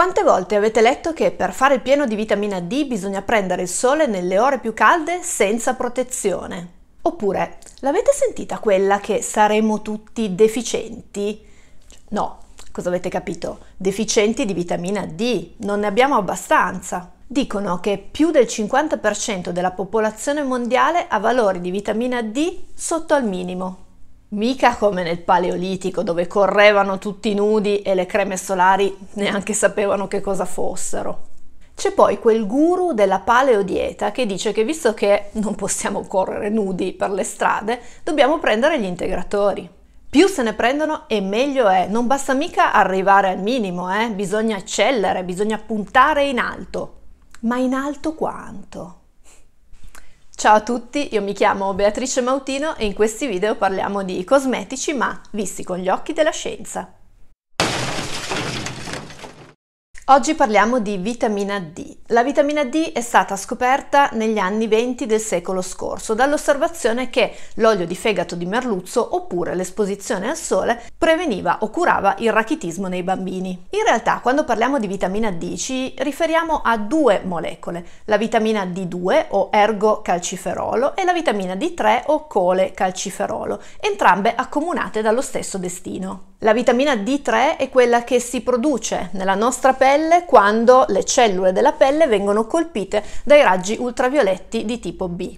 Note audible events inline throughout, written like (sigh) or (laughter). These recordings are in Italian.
Quante volte avete letto che per fare il pieno di vitamina D bisogna prendere il sole nelle ore più calde senza protezione? Oppure, l'avete sentita quella che saremo tutti deficienti? No, cosa avete capito? Deficienti di vitamina D, non ne abbiamo abbastanza. Dicono che più del 50% della popolazione mondiale ha valori di vitamina D sotto al minimo. Mica come nel Paleolitico, dove correvano tutti nudi e le creme solari neanche sapevano che cosa fossero. C'è poi quel guru della paleodieta che dice che visto che non possiamo correre nudi per le strade, dobbiamo prendere gli integratori. Più se ne prendono e meglio è, non basta mica arrivare al minimo, eh? bisogna eccellere, bisogna puntare in alto. Ma in alto quanto? Ciao a tutti, io mi chiamo Beatrice Mautino e in questi video parliamo di cosmetici ma visti con gli occhi della scienza. Oggi parliamo di vitamina D. La vitamina D è stata scoperta negli anni 20 del secolo scorso dall'osservazione che l'olio di fegato di merluzzo oppure l'esposizione al sole preveniva o curava il rachitismo nei bambini. In realtà quando parliamo di vitamina D ci riferiamo a due molecole, la vitamina D2 o ergo calciferolo e la vitamina D3 o cole calciferolo, entrambe accomunate dallo stesso destino. La vitamina D3 è quella che si produce nella nostra pelle pelle quando le cellule della pelle vengono colpite dai raggi ultravioletti di tipo B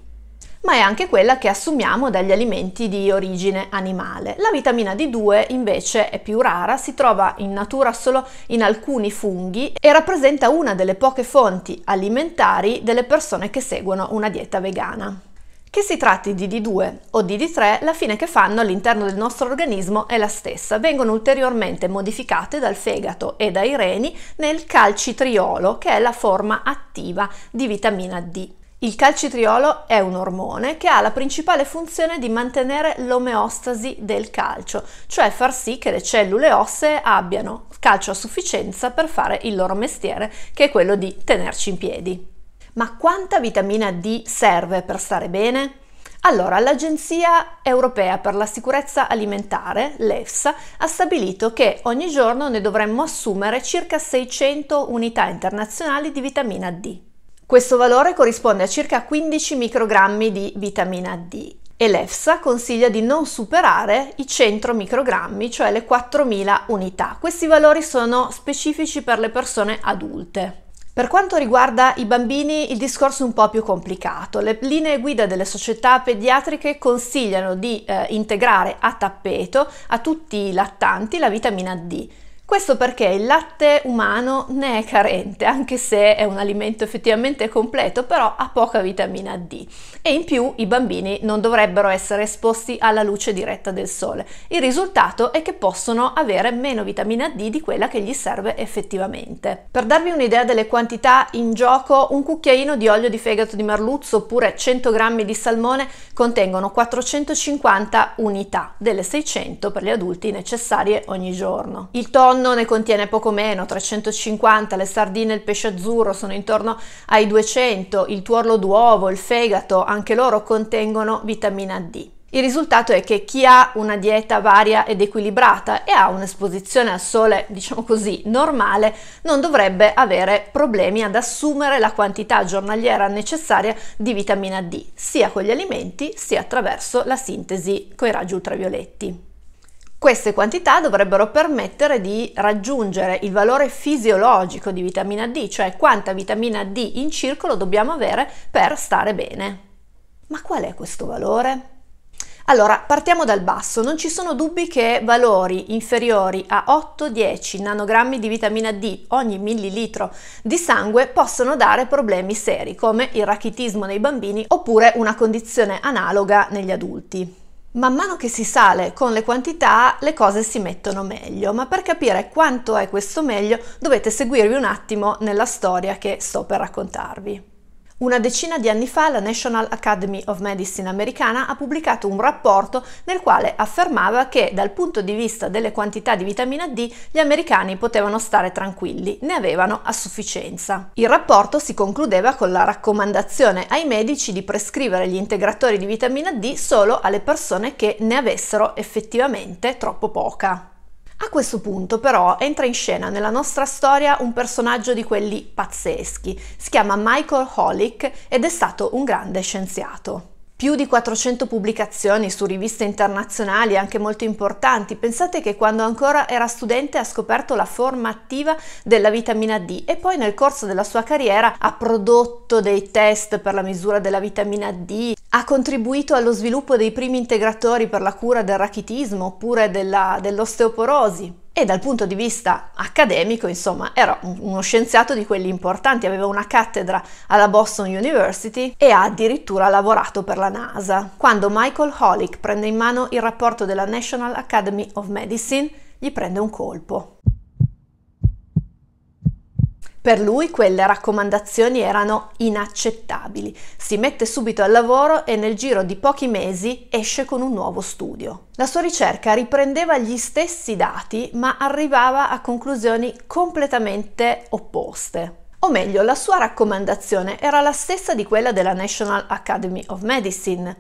ma è anche quella che assumiamo dagli alimenti di origine animale. La vitamina D2 invece è più rara, si trova in natura solo in alcuni funghi e rappresenta una delle poche fonti alimentari delle persone che seguono una dieta vegana. Che si tratti di D2 o di D3, la fine che fanno all'interno del nostro organismo è la stessa, vengono ulteriormente modificate dal fegato e dai reni nel calcitriolo, che è la forma attiva di vitamina D. Il calcitriolo è un ormone che ha la principale funzione di mantenere l'omeostasi del calcio, cioè far sì che le cellule ossee abbiano calcio a sufficienza per fare il loro mestiere, che è quello di tenerci in piedi. Ma quanta vitamina D serve per stare bene? Allora, l'Agenzia europea per la sicurezza alimentare, l'EFSA, ha stabilito che ogni giorno ne dovremmo assumere circa 600 unità internazionali di vitamina D. Questo valore corrisponde a circa 15 microgrammi di vitamina D e l'EFSA consiglia di non superare i 100 microgrammi, cioè le 4.000 unità. Questi valori sono specifici per le persone adulte. Per quanto riguarda i bambini il discorso è un po' più complicato. Le linee guida delle società pediatriche consigliano di eh, integrare a tappeto a tutti i lattanti la vitamina D questo perché il latte umano ne è carente, anche se è un alimento effettivamente completo, però ha poca vitamina D. E in più i bambini non dovrebbero essere esposti alla luce diretta del sole. Il risultato è che possono avere meno vitamina D di quella che gli serve effettivamente. Per darvi un'idea delle quantità in gioco, un cucchiaino di olio di fegato di merluzzo oppure 100 g di salmone contengono 450 unità delle 600 per gli adulti necessarie ogni giorno. Il tonno ne contiene poco meno, 350, le sardine e il pesce azzurro sono intorno ai 200, il tuorlo d'uovo, il fegato, anche loro contengono vitamina D. Il risultato è che chi ha una dieta varia ed equilibrata e ha un'esposizione al sole, diciamo così, normale, non dovrebbe avere problemi ad assumere la quantità giornaliera necessaria di vitamina D, sia con gli alimenti sia attraverso la sintesi coi raggi ultravioletti. Queste quantità dovrebbero permettere di raggiungere il valore fisiologico di vitamina D, cioè quanta vitamina D in circolo dobbiamo avere per stare bene. Ma qual è questo valore? Allora, partiamo dal basso. Non ci sono dubbi che valori inferiori a 8-10 nanogrammi di vitamina D ogni millilitro di sangue possono dare problemi seri come il rachitismo nei bambini oppure una condizione analoga negli adulti. Man mano che si sale con le quantità le cose si mettono meglio, ma per capire quanto è questo meglio dovete seguirvi un attimo nella storia che sto per raccontarvi. Una decina di anni fa la National Academy of Medicine americana ha pubblicato un rapporto nel quale affermava che dal punto di vista delle quantità di vitamina D gli americani potevano stare tranquilli, ne avevano a sufficienza. Il rapporto si concludeva con la raccomandazione ai medici di prescrivere gli integratori di vitamina D solo alle persone che ne avessero effettivamente troppo poca. A questo punto però entra in scena nella nostra storia un personaggio di quelli pazzeschi, si chiama Michael Holick ed è stato un grande scienziato più di 400 pubblicazioni su riviste internazionali, anche molto importanti. Pensate che quando ancora era studente ha scoperto la forma attiva della vitamina D e poi nel corso della sua carriera ha prodotto dei test per la misura della vitamina D, ha contribuito allo sviluppo dei primi integratori per la cura del rachitismo oppure della, dell'osteoporosi e dal punto di vista accademico, insomma, era uno scienziato di quelli importanti, aveva una cattedra alla Boston University e ha addirittura lavorato per la NASA. Quando Michael Holick prende in mano il rapporto della National Academy of Medicine, gli prende un colpo. Per lui quelle raccomandazioni erano inaccettabili. Si mette subito al lavoro e nel giro di pochi mesi esce con un nuovo studio. La sua ricerca riprendeva gli stessi dati ma arrivava a conclusioni completamente opposte. O meglio, la sua raccomandazione era la stessa di quella della National Academy of Medicine,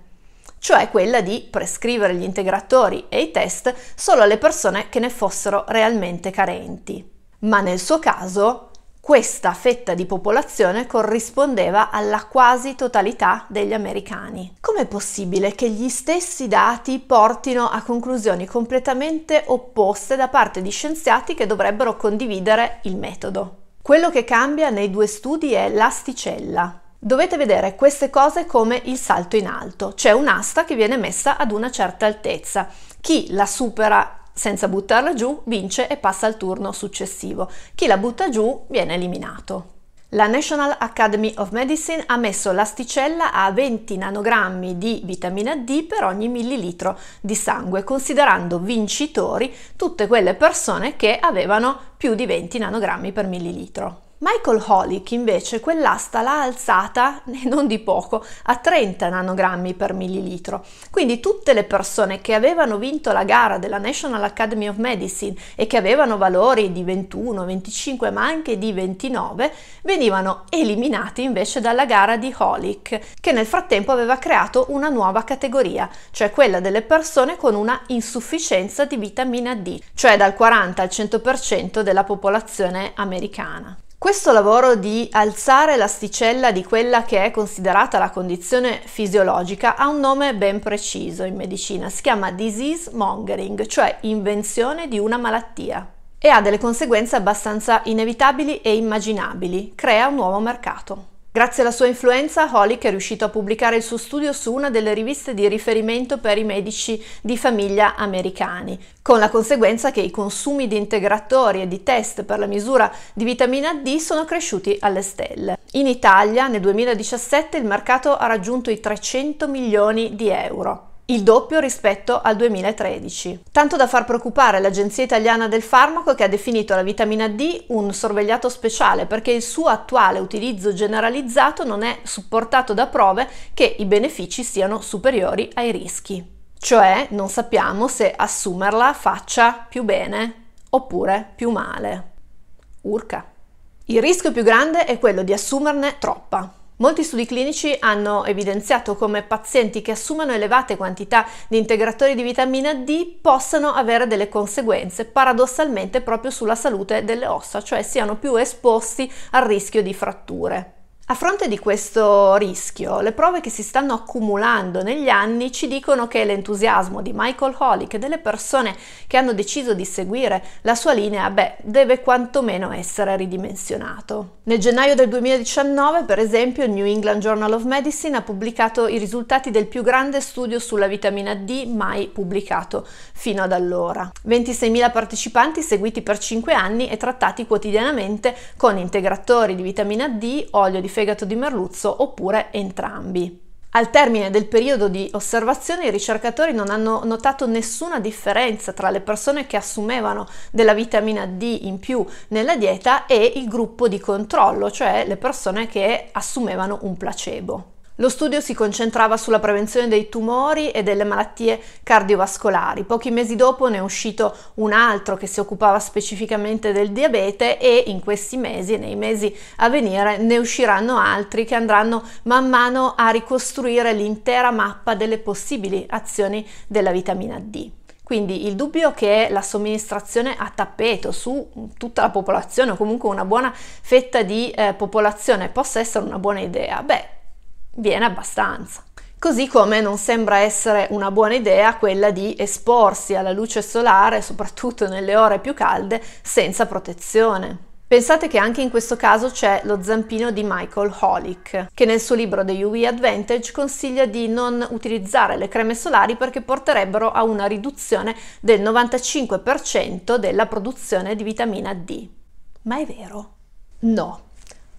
cioè quella di prescrivere gli integratori e i test solo alle persone che ne fossero realmente carenti. Ma nel suo caso questa fetta di popolazione corrispondeva alla quasi totalità degli americani. Com'è possibile che gli stessi dati portino a conclusioni completamente opposte da parte di scienziati che dovrebbero condividere il metodo? Quello che cambia nei due studi è l'asticella. Dovete vedere queste cose come il salto in alto, cioè un'asta che viene messa ad una certa altezza. Chi la supera senza buttarla giù vince e passa al turno successivo. Chi la butta giù viene eliminato. La National Academy of Medicine ha messo l'asticella a 20 nanogrammi di vitamina D per ogni millilitro di sangue, considerando vincitori tutte quelle persone che avevano più di 20 nanogrammi per millilitro. Michael Holick invece quell'asta l'ha alzata, (laughs) e non di poco, a 30 nanogrammi per millilitro. Quindi tutte le persone che avevano vinto la gara della National Academy of Medicine e che avevano valori di 21, 25 ma anche di 29 venivano eliminate invece dalla gara di Holick che nel frattempo aveva creato una nuova categoria, cioè quella delle persone con una insufficienza di vitamina D, cioè dal 40 al 100% della popolazione americana. Questo lavoro di alzare l'asticella di quella che è considerata la condizione fisiologica ha un nome ben preciso in medicina, si chiama disease mongering, cioè invenzione di una malattia e ha delle conseguenze abbastanza inevitabili e immaginabili, crea un nuovo mercato. Grazie alla sua influenza, Holick è riuscito a pubblicare il suo studio su una delle riviste di riferimento per i medici di famiglia americani, con la conseguenza che i consumi di integratori e di test per la misura di vitamina D sono cresciuti alle stelle. In Italia nel 2017 il mercato ha raggiunto i 300 milioni di euro il doppio rispetto al 2013. Tanto da far preoccupare l'Agenzia Italiana del Farmaco che ha definito la vitamina D un sorvegliato speciale perché il suo attuale utilizzo generalizzato non è supportato da prove che i benefici siano superiori ai rischi. Cioè non sappiamo se assumerla faccia più bene oppure più male. Urca. Il rischio più grande è quello di assumerne troppa. Molti studi clinici hanno evidenziato come pazienti che assumono elevate quantità di integratori di vitamina D possano avere delle conseguenze paradossalmente proprio sulla salute delle ossa, cioè siano più esposti al rischio di fratture. A fronte di questo rischio, le prove che si stanno accumulando negli anni ci dicono che l'entusiasmo di Michael Holick e delle persone che hanno deciso di seguire la sua linea, beh, deve quantomeno essere ridimensionato. Nel gennaio del 2019, per esempio, il New England Journal of Medicine ha pubblicato i risultati del più grande studio sulla vitamina D mai pubblicato fino ad allora. 26.000 partecipanti seguiti per 5 anni e trattati quotidianamente con integratori di vitamina D, olio di fenolo fegato di merluzzo oppure entrambi. Al termine del periodo di osservazione i ricercatori non hanno notato nessuna differenza tra le persone che assumevano della vitamina D in più nella dieta e il gruppo di controllo, cioè le persone che assumevano un placebo. Lo studio si concentrava sulla prevenzione dei tumori e delle malattie cardiovascolari. Pochi mesi dopo ne è uscito un altro che si occupava specificamente del diabete e in questi mesi nei mesi a venire ne usciranno altri che andranno man mano a ricostruire l'intera mappa delle possibili azioni della vitamina D. Quindi il dubbio che la somministrazione a tappeto su tutta la popolazione o comunque una buona fetta di eh, popolazione possa essere una buona idea, beh, viene abbastanza. Così come non sembra essere una buona idea quella di esporsi alla luce solare, soprattutto nelle ore più calde, senza protezione. Pensate che anche in questo caso c'è lo zampino di Michael Holick, che nel suo libro The UV Advantage consiglia di non utilizzare le creme solari perché porterebbero a una riduzione del 95% della produzione di vitamina D. Ma è vero? No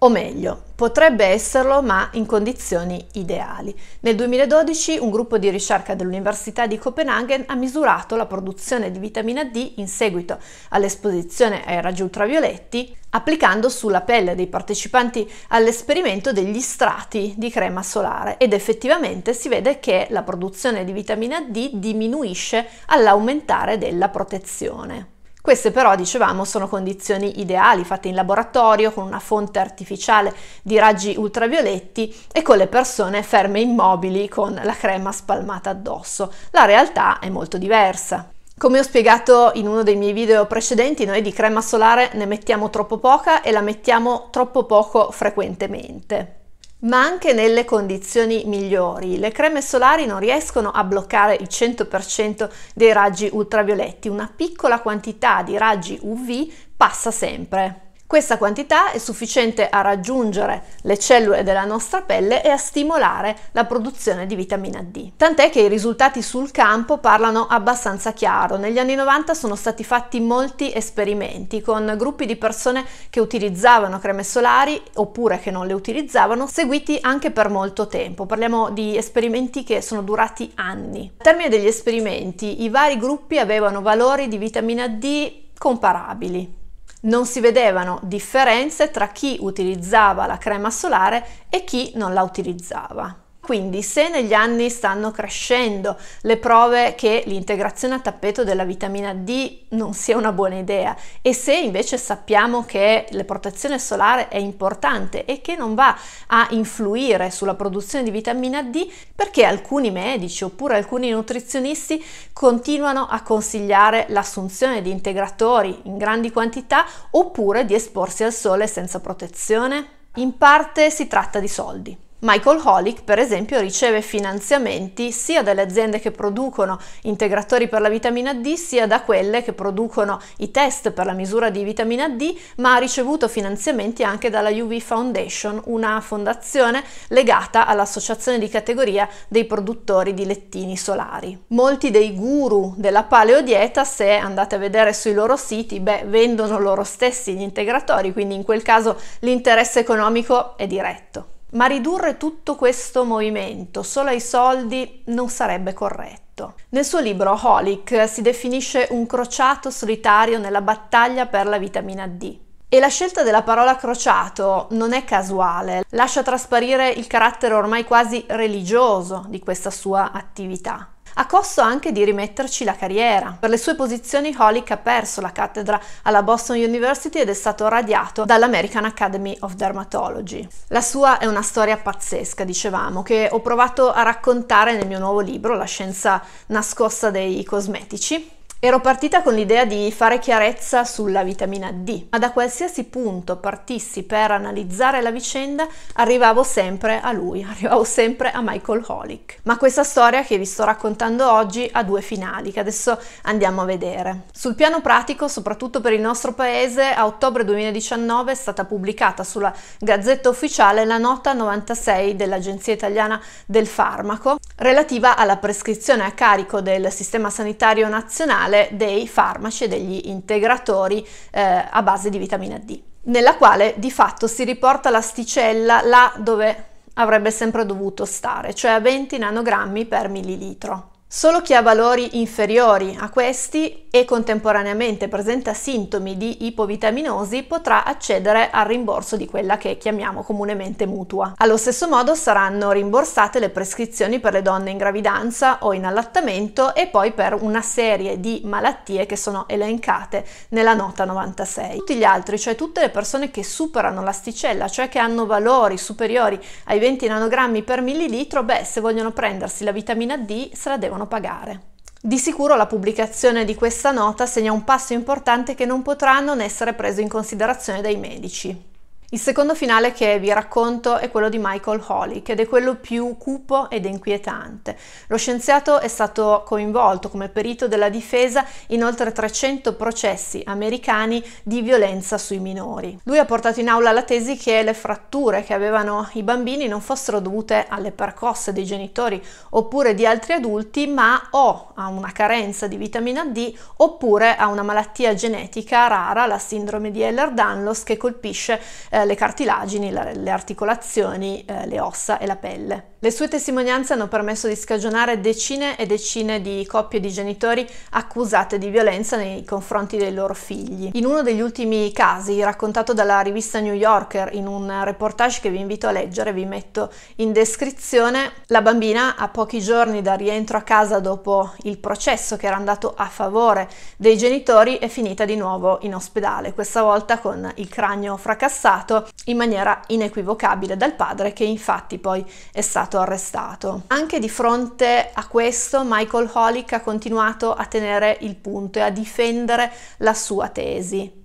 o meglio, potrebbe esserlo ma in condizioni ideali. Nel 2012 un gruppo di ricerca dell'Università di Copenaghen ha misurato la produzione di vitamina D in seguito all'esposizione ai raggi ultravioletti applicando sulla pelle dei partecipanti all'esperimento degli strati di crema solare ed effettivamente si vede che la produzione di vitamina D diminuisce all'aumentare della protezione. Queste però, dicevamo, sono condizioni ideali, fatte in laboratorio, con una fonte artificiale di raggi ultravioletti e con le persone ferme immobili con la crema spalmata addosso. La realtà è molto diversa. Come ho spiegato in uno dei miei video precedenti, noi di crema solare ne mettiamo troppo poca e la mettiamo troppo poco frequentemente ma anche nelle condizioni migliori. Le creme solari non riescono a bloccare il 100% dei raggi ultravioletti, una piccola quantità di raggi UV passa sempre. Questa quantità è sufficiente a raggiungere le cellule della nostra pelle e a stimolare la produzione di vitamina D. Tant'è che i risultati sul campo parlano abbastanza chiaro. Negli anni 90 sono stati fatti molti esperimenti con gruppi di persone che utilizzavano creme solari oppure che non le utilizzavano, seguiti anche per molto tempo. Parliamo di esperimenti che sono durati anni. Al termine degli esperimenti i vari gruppi avevano valori di vitamina D comparabili. Non si vedevano differenze tra chi utilizzava la crema solare e chi non la utilizzava. Quindi se negli anni stanno crescendo le prove che l'integrazione a tappeto della vitamina D non sia una buona idea e se invece sappiamo che la protezione solare è importante e che non va a influire sulla produzione di vitamina D, perché alcuni medici oppure alcuni nutrizionisti continuano a consigliare l'assunzione di integratori in grandi quantità oppure di esporsi al sole senza protezione? In parte si tratta di soldi. Michael Holick, per esempio, riceve finanziamenti sia dalle aziende che producono integratori per la vitamina D, sia da quelle che producono i test per la misura di vitamina D, ma ha ricevuto finanziamenti anche dalla UV Foundation, una fondazione legata all'associazione di categoria dei produttori di lettini solari. Molti dei guru della paleodieta, se andate a vedere sui loro siti, beh, vendono loro stessi gli integratori, quindi in quel caso l'interesse economico è diretto. Ma ridurre tutto questo movimento solo ai soldi non sarebbe corretto. Nel suo libro Holic si definisce un crociato solitario nella battaglia per la vitamina D. E la scelta della parola crociato non è casuale, lascia trasparire il carattere ormai quasi religioso di questa sua attività a costo anche di rimetterci la carriera. Per le sue posizioni Holick ha perso la cattedra alla Boston University ed è stato radiato dall'American Academy of Dermatology. La sua è una storia pazzesca, dicevamo, che ho provato a raccontare nel mio nuovo libro, La scienza nascosta dei cosmetici, Ero partita con l'idea di fare chiarezza sulla vitamina D, ma da qualsiasi punto partissi per analizzare la vicenda arrivavo sempre a lui, (laughs) arrivavo sempre a Michael Holick. Ma questa storia che vi sto raccontando oggi ha due finali che adesso andiamo a vedere. Sul piano pratico, soprattutto per il nostro paese, a ottobre 2019 è stata pubblicata sulla Gazzetta Ufficiale la nota 96 dell'Agenzia Italiana del Farmaco relativa alla prescrizione a carico del Sistema Sanitario Nazionale nazionale dei farmaci e degli integratori eh, a base di vitamina D, nella quale di fatto si riporta l'asticella là dove avrebbe sempre dovuto stare, cioè a 20 nanogrammi per millilitro. Solo chi ha valori inferiori a questi e contemporaneamente presenta sintomi di ipovitaminosi potrà accedere al rimborso di quella che chiamiamo comunemente mutua. Allo stesso modo saranno rimborsate le prescrizioni per le donne in gravidanza o in allattamento e poi per una serie di malattie che sono elencate nella nota 96. Tutti gli altri, cioè tutte le persone che superano l'asticella, cioè che hanno valori superiori ai 20 nanogrammi per millilitro, beh, se vogliono prendersi la vitamina D se la devono devono pagare. Di sicuro la pubblicazione di questa nota segna un passo importante che non potrà non essere preso in considerazione dai medici. Il secondo finale che vi racconto è quello di Michael Holly, ed è quello più cupo ed inquietante. Lo scienziato è stato coinvolto come perito della difesa in oltre 300 processi americani di violenza sui minori. Lui ha portato in aula la tesi che le fratture che avevano i bambini non fossero dovute alle percosse dei genitori oppure di altri adulti, ma o a una carenza di vitamina D oppure a una malattia genetica rara, la sindrome di Heller-Danlos, che colpisce eh, eh, le cartilagini, la, le articolazioni, eh, le ossa e la pelle. Le sue testimonianze hanno permesso di scagionare decine e decine di coppie di genitori accusate di violenza nei confronti dei loro figli. In uno degli ultimi casi, raccontato dalla rivista New Yorker in un reportage che vi invito a leggere, vi metto in descrizione, la bambina a pochi giorni da rientro a casa dopo il processo che era andato a favore dei genitori è finita di nuovo in ospedale, questa volta con il cranio fracassato fatto in maniera inequivocabile dal padre che infatti poi è stato arrestato. Anche di fronte a questo Michael Holick ha continuato a tenere il punto e a difendere la sua tesi.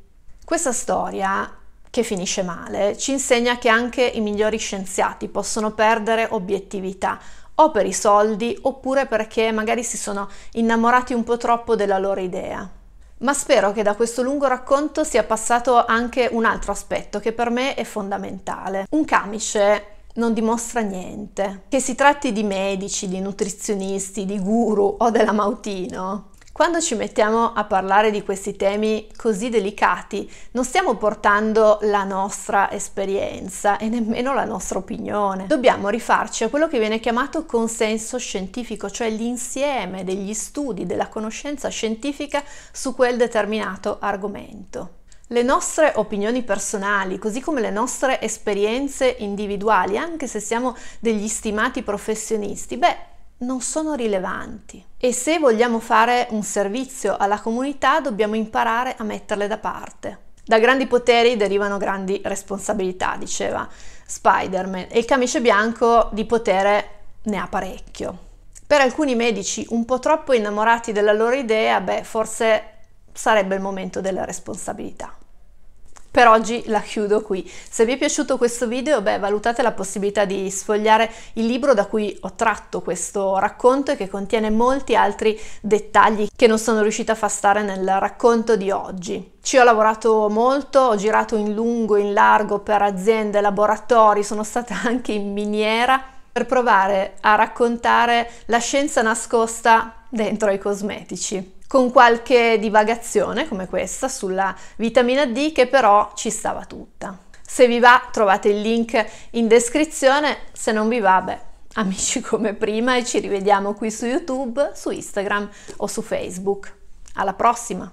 Questa storia che finisce male ci insegna che anche i migliori scienziati possono perdere obiettività, o per i soldi oppure perché magari si sono innamorati un po' troppo della loro idea. Ma spero che da questo lungo racconto sia passato anche un altro aspetto che per me è fondamentale. Un camice non dimostra niente. Che si tratti di medici, di nutrizionisti, di guru o della Mautino, quando ci mettiamo a parlare di questi temi così delicati, non stiamo portando la nostra esperienza e nemmeno la nostra opinione. Dobbiamo rifarci a quello che viene chiamato consenso scientifico, cioè l'insieme degli studi, della conoscenza scientifica su quel determinato argomento. Le nostre opinioni personali, così come le nostre esperienze individuali, anche se siamo degli stimati professionisti, beh, non sono rilevanti e se vogliamo fare un servizio alla comunità dobbiamo imparare a metterle da parte. Da grandi poteri derivano grandi responsabilità, diceva Spider-Man, e il camice bianco di potere ne ha parecchio. Per alcuni medici un po' troppo innamorati della loro idea, beh, forse sarebbe il momento della responsabilità. Per oggi la chiudo qui. Se vi è piaciuto questo video, beh, valutate la possibilità di sfogliare il libro da cui ho tratto questo racconto e che contiene molti altri dettagli che non sono riuscita a far stare nel racconto di oggi. Ci ho lavorato molto, ho girato in lungo, e in largo per aziende, laboratori, sono stata (laughs) anche in miniera per provare a raccontare la scienza nascosta dentro ai cosmetici con qualche divagazione come questa sulla vitamina D che però ci stava tutta. Se vi va trovate il link in descrizione, se non vi va beh (laughs) amici come prima e ci rivediamo qui su YouTube, su Instagram o su Facebook. Alla prossima!